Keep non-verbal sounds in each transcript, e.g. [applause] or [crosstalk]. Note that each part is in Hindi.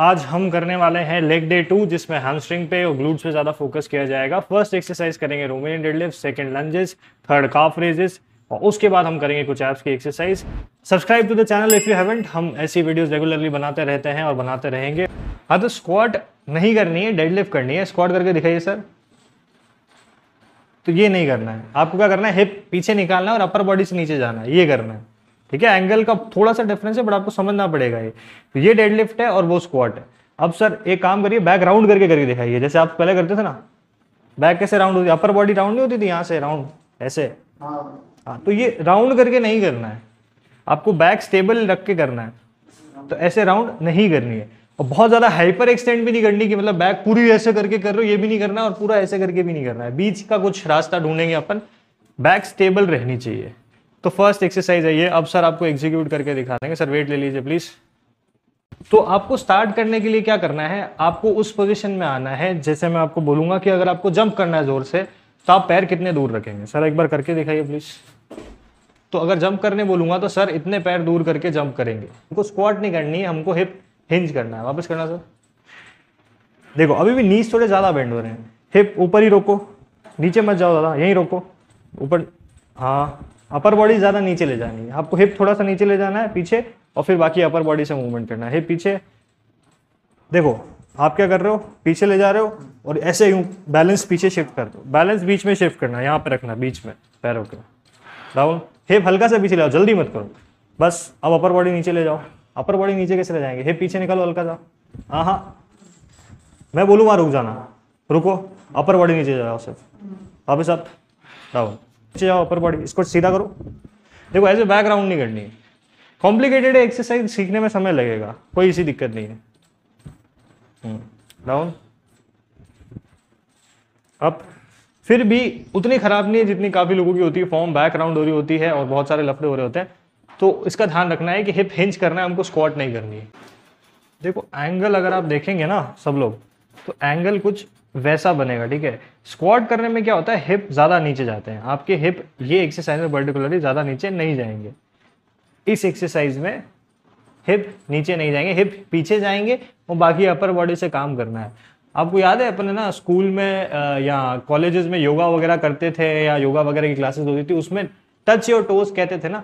आज हम करने वाले हैं लेग डे टू जिसमें हैमस्ट्रिंग पे और ग्लूट्स पे ज़्यादा फोकस किया जाएगा फर्स्ट एक्सरसाइज करेंगे Romanian deadlift second lunges third calf raises और उसके बाद हम करेंगे कुछ ऐप्स की exercise subscribe to the channel if you haven't हम ऐसी वीडियोज रेगुलरली बनाते रहते हैं और बनाते रहेंगे हाँ तो स्क्वाट नहीं करनी है डेडलिफ्ट करनी है स्क्वाट करके दिखाइए सर तो ये नहीं करना है आपको क्या करना है हिप पीछे निकालना है और अपर बॉडी से नीचे जाना है ये करना है ठीक है एंगल का थोड़ा सा डिफरेंस है बट आपको समझना पड़ेगा ये तो ये लिफ्ट है और वो स्क्वाट है अब सर एक काम करिए बैक राउंड करके करके दिखाइए जैसे आप पहले करते थे ना बैक कैसे राउंड होती अपर बॉडी राउंड नहीं होती थी यहाँ से राउंड ऐसे हाँ।, हाँ तो ये राउंड करके नहीं करना है आपको बैक स्टेबल रख के करना है तो ऐसे राउंड नहीं करनी है और बहुत ज़्यादा हाइपर एक्सटेंड भी नहीं करनी कि मतलब बैक पूरी ऐसे करके कर रहे हो ये भी नहीं करना है और पूरा ऐसे करके भी नहीं करना है बीच का कुछ रास्ता ढूंढेंगे अपन बैक स्टेबल रहनी चाहिए तो फर्स्ट एक्सरसाइज है ये अब सर आपको एग्जीक्यूट करके दिखा देंगे सर वेट ले लीजिए प्लीज़ तो आपको स्टार्ट करने के लिए क्या करना है आपको उस पोजीशन में आना है जैसे मैं आपको बोलूंगा कि अगर आपको जंप करना है जोर से तो आप पैर कितने दूर रखेंगे सर एक बार करके दिखाइए प्लीज तो अगर जंप करने बोलूंगा तो सर इतने पैर दूर करके जंप करेंगे हमको स्क्वाट नहीं करनी है हमको हिप हिंज करना है वापस करना सर देखो अभी भी नीच थोड़े ज़्यादा बैंड हो रहे हैं हिप ऊपर ही रोको नीचे मत जाओ दादा यहीं रोको ऊपर हाँ अपर बॉडी ज़्यादा नीचे ले जानी है आपको हिप थोड़ा सा नीचे ले जाना है पीछे और फिर बाकी अपर बॉडी से मूवमेंट करना है हिप पीछे देखो आप क्या कर रहे हो पीछे ले जा रहे हो और ऐसे यूँ बैलेंस पीछे शिफ्ट कर दो बैलेंस बीच में शिफ्ट करना है यहाँ पे रखना बीच में पैरों के राहुल हिप हल्का सा पीछे ले जाओ जल्दी मत करो बस अब अपर बॉडी नीचे ले जाओ अपर बॉडी नीचे कैसे ले जाएंगे हिप पीछे निकालो हल्का सा हाँ हाँ मैं बोलूँ वहाँ रुक जाना रुको अपर बॉडी नीचे जाओ सिर्फ वापस आप राहुल नीचे जाओ अपर बॉडी इसको सीधा करो देखो ऐसे बैकग्राउंड नहीं करनी है कॉम्प्लिकेटेड एक्सरसाइज सीखने में समय लगेगा कोई इसी दिक्कत नहीं है डाउन हम्म, अप फिर भी उतनी खराब नहीं है जितनी काफ़ी लोगों की होती है फॉर्म बैकग्राउंड हो रही होती है और बहुत सारे लफड़े हो रहे होते हैं तो इसका ध्यान रखना है कि हिप हिंज करना है हमको स्क्वाट नहीं करनी है देखो एंगल अगर आप देखेंगे ना सब लोग तो एंगल कुछ वैसा बनेगा ठीक है स्क्वाड करने में क्या होता है हिप ज़्यादा नीचे जाते हैं आपके हिप ये एक्सरसाइज में पर्टिकुलरली ज़्यादा नीचे नहीं जाएंगे इस एक्सरसाइज में हिप नीचे नहीं जाएंगे हिप पीछे जाएंगे और बाकी अपर बॉडी से काम करना है आपको याद है अपने ना स्कूल में या कॉलेजेस में योगा वगैरह करते थे या योगा वगैरह की क्लासेस होती थी उसमें टच और टोस कहते थे ना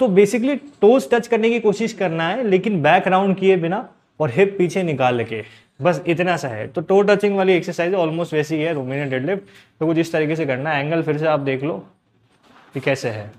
तो बेसिकली टोस टच करने की कोशिश करना है लेकिन बैक राउंड किए बिना और हिप पीछे निकाल के बस इतना सा है तो टो टचिंग वाली एक्सरसाइज ऑलमोस्ट वैसी ही है रोमेनियन डेडलिफ्ट तो कुछ इस तरीके से करना है एंगल फिर से आप देख लो कि कैसे है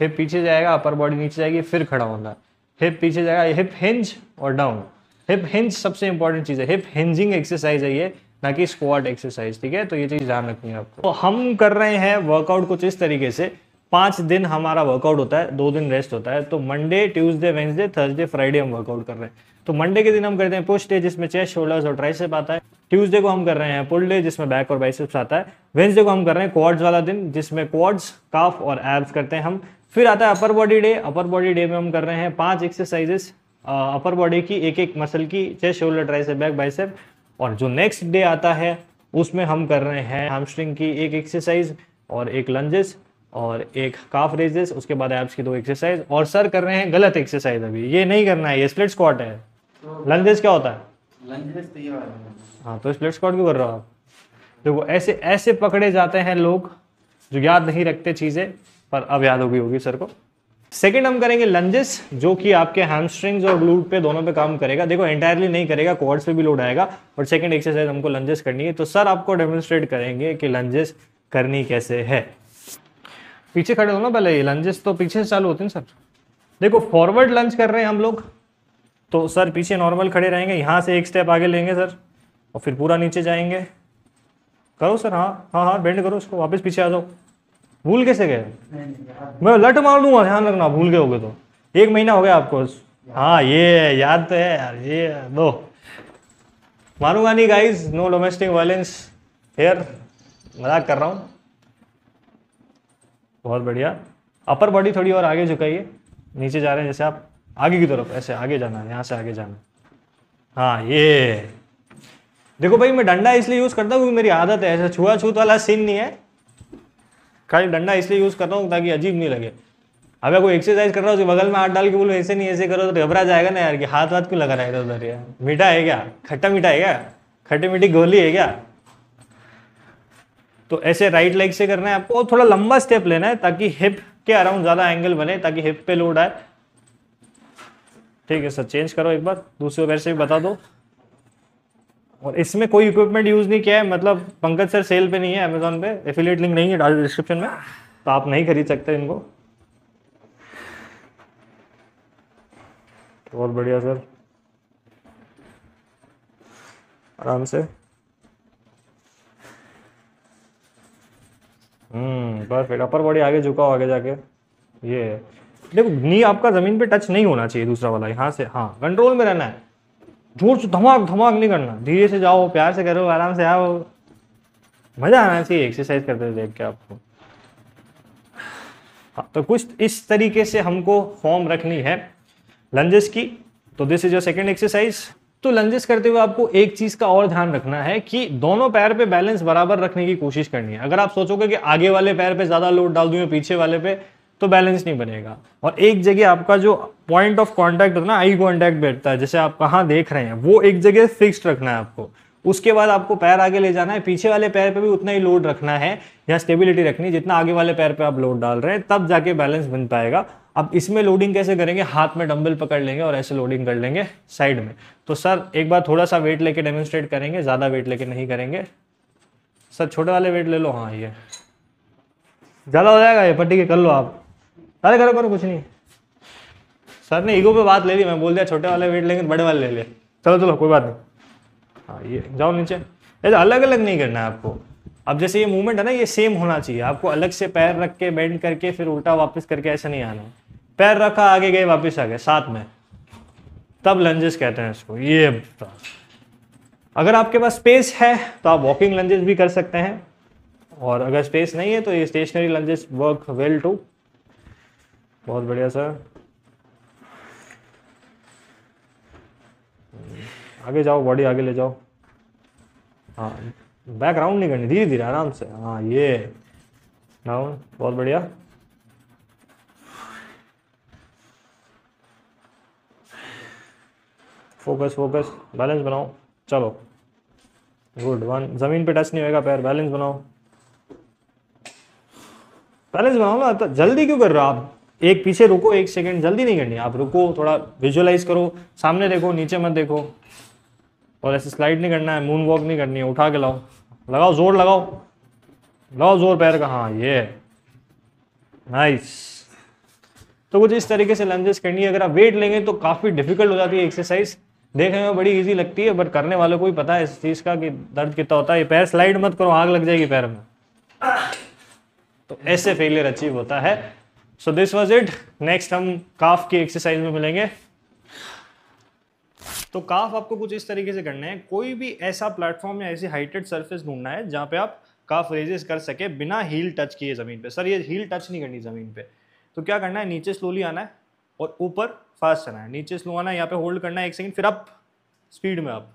हिप पीछे जाएगा अपर बॉडी नीचे जाएगी फिर खड़ा होना हिप पीछे जाएगा हिप हिंज और डाउन हिप हिंज सबसे इंपॉर्टेंट चीज़ है हिप हिंजिंग एक्सरसाइज है ये ना कि स्क्वाड एक्सरसाइज ठीक है तो ये चीज़ ध्यान रखनी है आपको तो हम कर रहे हैं वर्कआउट कुछ इस तरीके से पांच दिन हमारा वर्कआउट होता है दो दिन रेस्ट होता है तो Monday Tuesday Wednesday Thursday Friday हम वर्कआउट कर रहे हैं तो मंडे के दिन हम करते हैं पुश डे जिसमें चेस्ट शोल्डर्स और ट्राइसेप आता है ट्यूसडे को हम कर रहे हैं पुल डे जिसमें बैक और बाइसेप्स आता है वेंसडे को हम कर रहे हैं क्वाड्स वाला दिन जिसमें क्वाड्स काफ और एब्स करते हैं हम फिर आता है upper body day upper body day में हम कर रहे हैं पांच एक्सरसाइजेस अपर बॉडी की एक एक मसल की chest shoulder tricep back bicep और जो नेक्स्ट डे आता है उसमें हम कर रहे हैं हामस्ट्रिंग की एक एक्सरसाइज और एक लंजेस और एक काफ रेजेस उसके बाद एब्स की दो एक्सरसाइज और सर कर रहे हैं गलत एक्सरसाइज अभी ये नहीं करना है ये स्प्लिट स्क्वाट है लंजेस क्या होता है तो हाँ तो स्प्लिट स्क्वाट क्यों कर रहे हो आप देखो ऐसे ऐसे पकड़े जाते हैं लोग जो याद नहीं रखते चीज़ें पर अब याद होगी होगी सर को सेकेंड हम करेंगे लंजेस जो कि आपके हैमस्ट्रिंग्स और ग्लूट पे दोनों पे काम करेगा देखो एंटायरली नहीं करेगा कोर्ड्स पे भी लोड आएगा और सेकेंड एक्सरसाइज हमको लंजेस करनी है तो सर आपको डेमोन्स्ट्रेट करेंगे कि लंजेस करनी कैसे है पीछे खड़े हो ना पहले ये लंजेस तो पीछे से चालू होते हैं सर देखो फॉरवर्ड लंज कर रहे हैं हम लोग तो सर पीछे नॉर्मल खड़े रहेंगे यहाँ से एक स्टेप आगे लेंगे सर और फिर पूरा नीचे जाएंगे करो सर हाँ हाँ हाँ बेंड करो उसको वापस पीछे आ जाओ भूल कैसे गए मैं लट मार दूंगा ध्यान रखना भूल गए हो तो एक महीना हो गया आपको हाँ ये याद तो है यार ये दो मारूंगा नहीं guys no domestic violence here मजाक कर रहा हूँ बहुत बढ़िया अपर बॉडी थोड़ी और आगे झुकाइए नीचे जा रहे हैं जैसे आप आगे की तरफ ऐसे आगे जाना है यहाँ से आगे जाना हाँ ये देखो भाई मैं डंडा इसलिए यूज़ करता हूँ क्योंकि मेरी आदत है ऐसा छुआछूत वाला सीन नहीं है खाली डंडा इसलिए यूज़ करता हूँ ताकि अजीब नहीं लगे अगर कोई एक्सरसाइज कर रहा हो उसके बगल में हाथ डाल के बोलो ऐसे नहीं ऐसे करो तो घबरा जाएगा ना यार कि हाथ वाथ क्यों लगा रहा है इधर उधर यार मीठा है क्या खट्टा मीठा है क्या खट्टी मीठी गोली है क्या तो ऐसे राइट लेग से करना है आपको और थोड़ा लंबा स्टेप लेना है ताकि हिप के अराउंड ज़्यादा एंगल बने ताकि हिप पे लोड आए ठीक है सर चेंज करो एक बार दूसरे पैर से भी बता दो और इसमें कोई इक्विपमेंट यूज़ नहीं किया है मतलब पंकज सर सेल पे नहीं है अमेजोन पे एफिलेट लिंक नहीं है डिस्क्रिप्शन में तो आप नहीं खरीद सकते इनको बहुत बढ़िया सर आराम से परफेक्ट अपर बॉडी आगे झुकाओ आगे जाके ये देखो नी आपका ज़मीन पे टच नहीं होना चाहिए दूसरा वाला यहाँ से हाँ कंट्रोल में रहना है जोर से धमाक धमाक नहीं करना धीरे से जाओ प्यार से करो आराम से आओ मज़ा आना चाहिए एक्सरसाइज करते देख के आपको हाँ तो कुछ इस तरीके से हमको फॉर्म रखनी है लंजेस की तो this is your second exercise तो लंजेस करते हुए आपको एक चीज का और ध्यान रखना है कि दोनों पैर पे बैलेंस बराबर रखने की कोशिश करनी है अगर आप सोचोगे कि आगे वाले पैर पे ज्यादा लोड डाल दूं या पीछे वाले पे तो बैलेंस नहीं बनेगा और एक जगह आपका जो पॉइंट ऑफ कॉन्टैक्ट होता है ना आई कॉन्टैक्ट बैठता है जैसे आप कहाँ देख रहे हैं वो एक जगह फिक्स्ड रखना है आपको उसके बाद आपको पैर आगे ले जाना है पीछे वाले पैर पे भी उतना ही लोड रखना है या स्टेबिलिटी रखनी है जितना आगे वाले पैर पे आप लोड डाल रहे हैं तब जाके बैलेंस बन पाएगा अब इसमें लोडिंग कैसे करेंगे हाथ में डंबल पकड़ लेंगे और ऐसे लोडिंग कर लेंगे साइड में तो सर एक बार थोड़ा सा वेट लेके डेमोन्स्ट्रेट करेंगे ज़्यादा वेट लेके नहीं करेंगे सर छोटे वाले वेट ले लो हाँ ये ज़्यादा हो जाएगा ये पट्टी के कर लो आप अरे करो करो कुछ नहीं सर ने ईगो पे बात ले ली मैं बोल दिया छोटे वाले वेट लेंगे बड़े वाले ले लिया चलो चलो कोई बात नहीं हाँ ये जाओ नीचे ऐसा तो अलग अलग नहीं करना है आपको अब जैसे ये मूवमेंट है ना ये सेम होना चाहिए आपको अलग से पैर रख के बेंड करके फिर उल्टा वापस करके ऐसा नहीं आना पैर रखा आगे गए वापस आ गए साथ में तब लंजेस कहते हैं इसको ये अगर आपके पास स्पेस है तो आप वॉकिंग लंजेस भी कर सकते हैं और अगर स्पेस नहीं है तो ये stationary lunges work well too बहुत बढ़िया सर आगे जाओ बॉडी आगे ले जाओ हाँ बैक राउंड नहीं करनी धीरे धीरे आराम से हाँ ये डाउन बहुत बढ़िया फोकस फोकस बैलेंस बनाओ चलो गुड वन ज़मीन पे टच नहीं होएगा पैर बैलेंस बनाओ बैलेंस बनाओ ना जल्दी क्यों कर रहे हो आप एक पीछे रुको एक सेकंड जल्दी नहीं करनी आप रुको थोड़ा विजुअलाइज करो सामने देखो नीचे मत देखो और ऐसे स्लाइड नहीं करना है मून वॉक नहीं करनी है उठा के लाओ लगाओ जोर लगाओ लगाओ जोर पैर का हाँ ये नाइस तो कुछ इस तरीके से लंजेस करनी है अगर आप वेट लेंगे तो काफ़ी डिफिकल्ट हो जाती है एक्सरसाइज देखने में बड़ी इजी लगती है बट करने वालों को भी पता है इस चीज़ का कि दर्द कितना होता है पैर स्लाइड मत करो आग लग जाएगी पैर में तो ऐसे फेलियर अचीव होता है so this was it next हम काफ की एक्सरसाइज में मिलेंगे तो काफ आपको कुछ इस तरीके से करना है कोई भी ऐसा प्लेटफॉर्म या ऐसी हाइटेड सर्फेस ढूंढना है जहां पे आप काफ रेजेस कर सके बिना हील टच किए ज़मीन पे सर ये हील टच नहीं करनी ज़मीन पे तो क्या करना है नीचे स्लोली आना है और ऊपर फास्ट चलाना है नीचे स्लो आना है यहाँ पे होल्ड करना है एक सेकंड फिर अप स्पीड में अप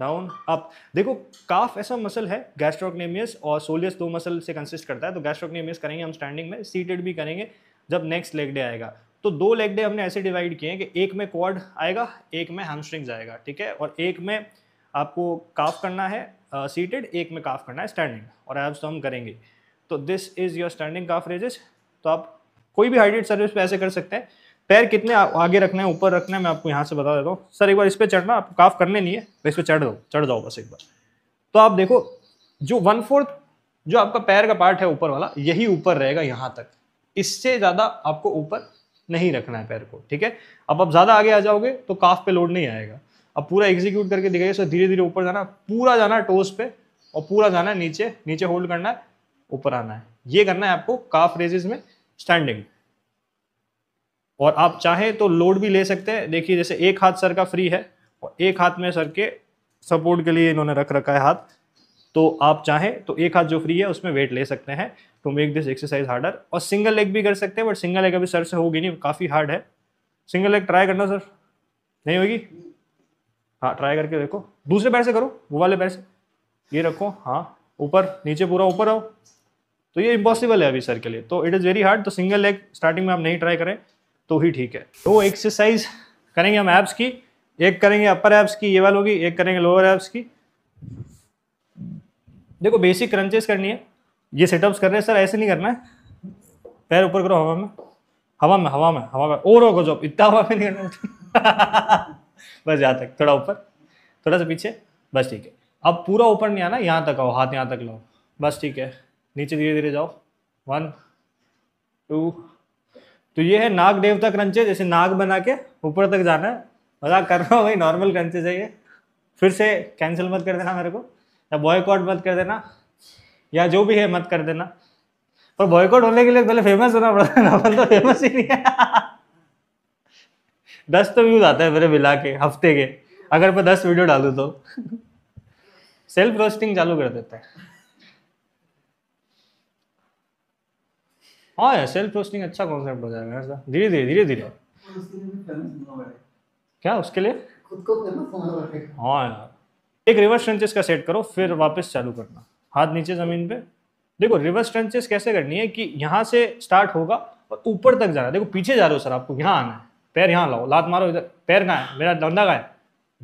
डाउन अप देखो काफ ऐसा मसल है गैस्ट्रोकनेमियस और सोलियस दो मसल से कंसिस्ट करता है तो गैस्ट्रोकनेमियस करेंगे हम स्टैंडिंग में सीटेड भी करेंगे जब नेक्स्ट लेग डे आएगा तो दो लेग डे हमने ऐसे डिवाइड किए हैं कि एक में क्वाड आएगा एक में हैमस्ट्रिंग्स आएगा ठीक है और एक में आपको काफ करना है सीटेड uh, एक में काफ करना है स्टैंडिंग और एब्स तो हम करेंगे तो this is your standing calf raises तो आप कोई भी हाइड्रेट सर्विस पे ऐसे कर सकते हैं पैर कितने आगे रखना है ऊपर रखना है मैं आपको यहाँ से बता देता हूँ सर एक बार इस पर चढ़ना आप काफ करने नहीं है इस पर चढ़ दो चढ़ जाओ बस एक बार तो आप देखो जो वन फोर्थ जो आपका पैर का पार्ट है ऊपर वाला यही ऊपर रहेगा यहाँ तक इससे ज़्यादा आपको ऊपर नहीं रखना है पैर को ठीक है अब आप ज़्यादा आगे आ जाओगे तो काफ पे लोड नहीं आएगा अब पूरा एग्जीक्यूट करके दिखाइए सर धीरे धीरे ऊपर जाना पूरा जाना टोस पे और पूरा जाना नीचे नीचे होल्ड करना है ऊपर आना है ये करना है आपको काफ रेजेस में स्टैंडिंग और आप चाहें तो लोड भी ले सकते हैं देखिए जैसे एक हाथ सर का फ्री है और एक हाथ में सर के सपोर्ट के लिए इन्होंने रख रखा है हाथ तो आप चाहें तो एक हाथ जो फ्री है उसमें वेट ले सकते हैं to make this exercise harder और सिंगल लेग भी कर सकते हैं बट सिंगल लेग अभी सर से होगी नहीं काफ़ी हार्ड है सिंगल लेग ट्राई करना सर नहीं होगी हाँ ट्राई करके देखो दूसरे पैर से करो वो वाले पैर से ये रखो हाँ ऊपर नीचे पूरा ऊपर आओ तो ये इम्पॉसिबल है अभी सर के लिए तो इट इज़ वेरी हार्ड तो सिंगल लेग स्टार्टिंग में आप नहीं ट्राई करें तो ही ठीक है दो एक्सरसाइज करेंगे हम ऐप्स की एक करेंगे अपर ऐप्स की ये वाल होगी एक करेंगे लोअर ऐप्स की देखो बेसिक क्रंचेस करनी है ये सेटअप्स कर रहे हैं सर ऐसे नहीं करना है पैर ऊपर करो हवा में हवा में हवा में हवा में और होगा जॉब इतना हवा में नहीं करना [laughs] बस यहाँ तक थोड़ा ऊपर थोड़ा सा पीछे बस ठीक है अब पूरा ऊपर नहीं आना यहाँ तक आओ हाथ यहाँ तक लो बस ठीक है नीचे धीरे धीरे जाओ वन टू तो ये है नाग देवता क्रंचे जैसे नाग बना के ऊपर तक जाना है मजाक कर रहा हूँ भाई नॉर्मल क्रंचेज है ये फिर से कैंसिल मत कर देना मेरे को या बॉयकॉट मत कर देना या जो भी है मत कर देना पर बॉयकॉट होने के लिए पहले फेमस होना पड़ता है नॉर्मल तो फेमस ही नहीं है दस तो व्यूज आता है मेरे मिला के हफ्ते के अगर मैं दस वीडियो डालूँ तो सेल्फ रोस्टिंग चालू कर देता है हाँ यार सेल्फ रोस्टिंग अच्छा कॉन्सेप्ट हो जाएगा ऐसा धीरे धीरे धीरे धीरे क्या उसके लिए हाँ यार एक रिवर्स ट्रेंचेस का सेट करो फिर वापस चालू करना हाथ नीचे ज़मीन पे देखो रिवर्स ट्रेंचेस कैसे करनी है कि यहाँ से स्टार्ट होगा और ऊपर तक जाना देखो पीछे जा रहे हो सर आपको यहाँ आना है पैर यहाँ लाओ लात मारो इधर पैर कहाँ है मेरा डंडा कहाँ है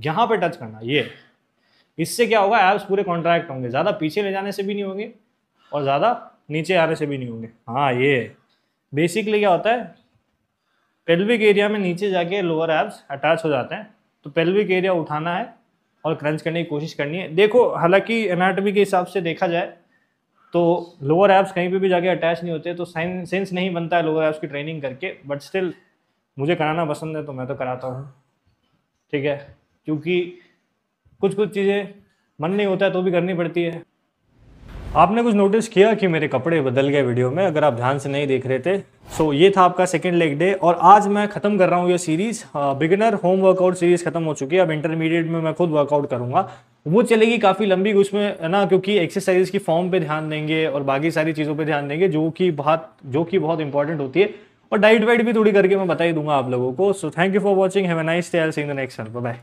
यहाँ पे टच करना ये इससे क्या होगा एप्स पूरे कॉन्ट्रैक्ट होंगे ज़्यादा पीछे ले जाने से भी नहीं होंगे और ज़्यादा नीचे आने से भी नहीं होंगे हाँ ये बेसिकली क्या होता है पेल्विक एरिया में नीचे जाके लोअर एब्स अटैच हो जाते हैं तो पेल्विक एरिया उठाना है और क्रंच करने की कोशिश करनी है देखो हालांकि एनाटॉमी के हिसाब से देखा जाए तो लोअर एब्स कहीं पे भी जाके अटैच नहीं होते तो साइन सेंस नहीं बनता है लोअर एब्स की ट्रेनिंग करके बट स्टिल मुझे कराना पसंद है तो मैं तो कराता हूँ ठीक है क्योंकि कुछ कुछ चीज़ें मन नहीं होता है तो भी करनी पड़ती है आपने कुछ नोटिस किया कि मेरे कपड़े बदल गए वीडियो में अगर आप ध्यान से नहीं देख रहे थे सो so, ये था आपका सेकेंड लेग डे और आज मैं ख़त्म कर रहा हूँ ये series beginner home workout series ख़त्म हो चुकी है अब इंटरमीडिएट में मैं खुद वर्कआउट करूंगा वो चलेगी काफ़ी लंबी उसमें ना क्योंकि एक्सरसाइज की फॉर्म पे ध्यान देंगे और बाकी सारी चीज़ों पर ध्यान देंगे जो कि बहुत जो कि बहुत इंपॉर्टेंट होती है और डाइट वाइट भी थोड़ी करके मैं बताई दूंगा आप लोगों को so thank you for watching है नाइस द नेक्स्ट बाय